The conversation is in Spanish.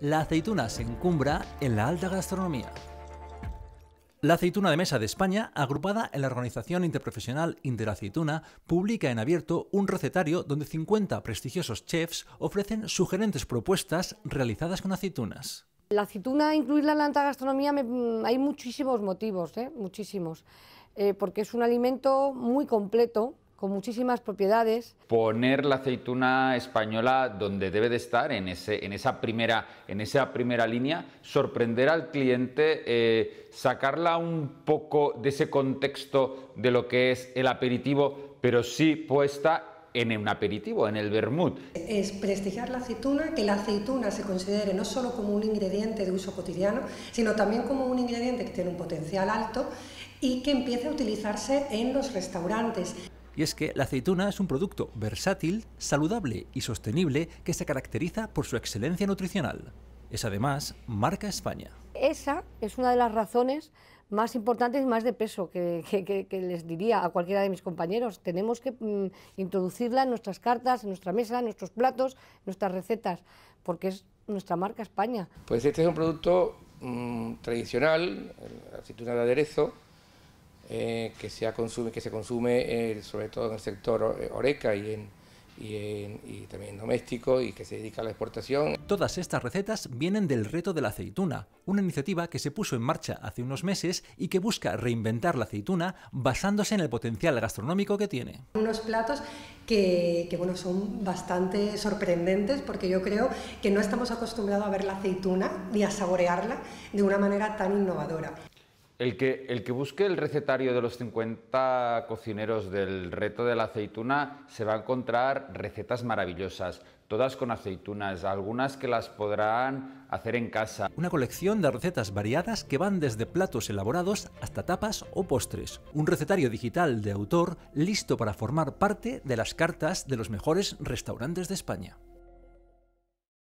la aceituna se encumbra en la alta gastronomía. La aceituna de mesa de España, agrupada en la Organización Interprofesional Interaceituna, publica en abierto un recetario donde 50 prestigiosos chefs ofrecen sugerentes propuestas realizadas con aceitunas. La aceituna, incluirla en la alta gastronomía, mm, hay muchísimos motivos, ¿eh? muchísimos, eh, porque es un alimento muy completo, con muchísimas propiedades. Poner la aceituna española donde debe de estar, en, ese, en, esa, primera, en esa primera línea, sorprender al cliente, eh, sacarla un poco de ese contexto de lo que es el aperitivo, pero sí puesta en un aperitivo, en el vermut. Es prestigiar la aceituna, que la aceituna se considere no solo como un ingrediente de uso cotidiano, sino también como un ingrediente que tiene un potencial alto y que empiece a utilizarse en los restaurantes y es que la aceituna es un producto versátil, saludable y sostenible que se caracteriza por su excelencia nutricional. Es además marca España. Esa es una de las razones más importantes y más de peso que, les diría a cualquiera de mis compañeros. Tenemos que mm, introducirla en nuestras cartas, en nuestra mesa, en nuestros platos, en nuestras recetas, porque es nuestra marca España. Pues este es un producto mm, tradicional, aceituna de aderezo, eh, que, se consume, que se consume eh, sobre todo en el sector oreca y en, y, en, también doméstico y que se dedica a la exportación. Todas estas recetas vienen del reto de la aceituna, una iniciativa que se puso en marcha hace unos meses y que busca reinventar la aceituna basándose en el potencial gastronómico que tiene. Unos platos que, que bueno, son bastante sorprendentes porque yo creo que no estamos acostumbrados a ver la aceituna ni a saborearla de una manera tan innovadora. El que, busque el recetario de los 50 cocineros del reto de la aceituna se va a encontrar recetas maravillosas, todas con aceitunas, algunas que las podrán hacer en casa. Una colección de recetas variadas que van desde platos elaborados hasta tapas o postres. Un recetario digital de autor listo para formar parte de las cartas de los mejores restaurantes de España.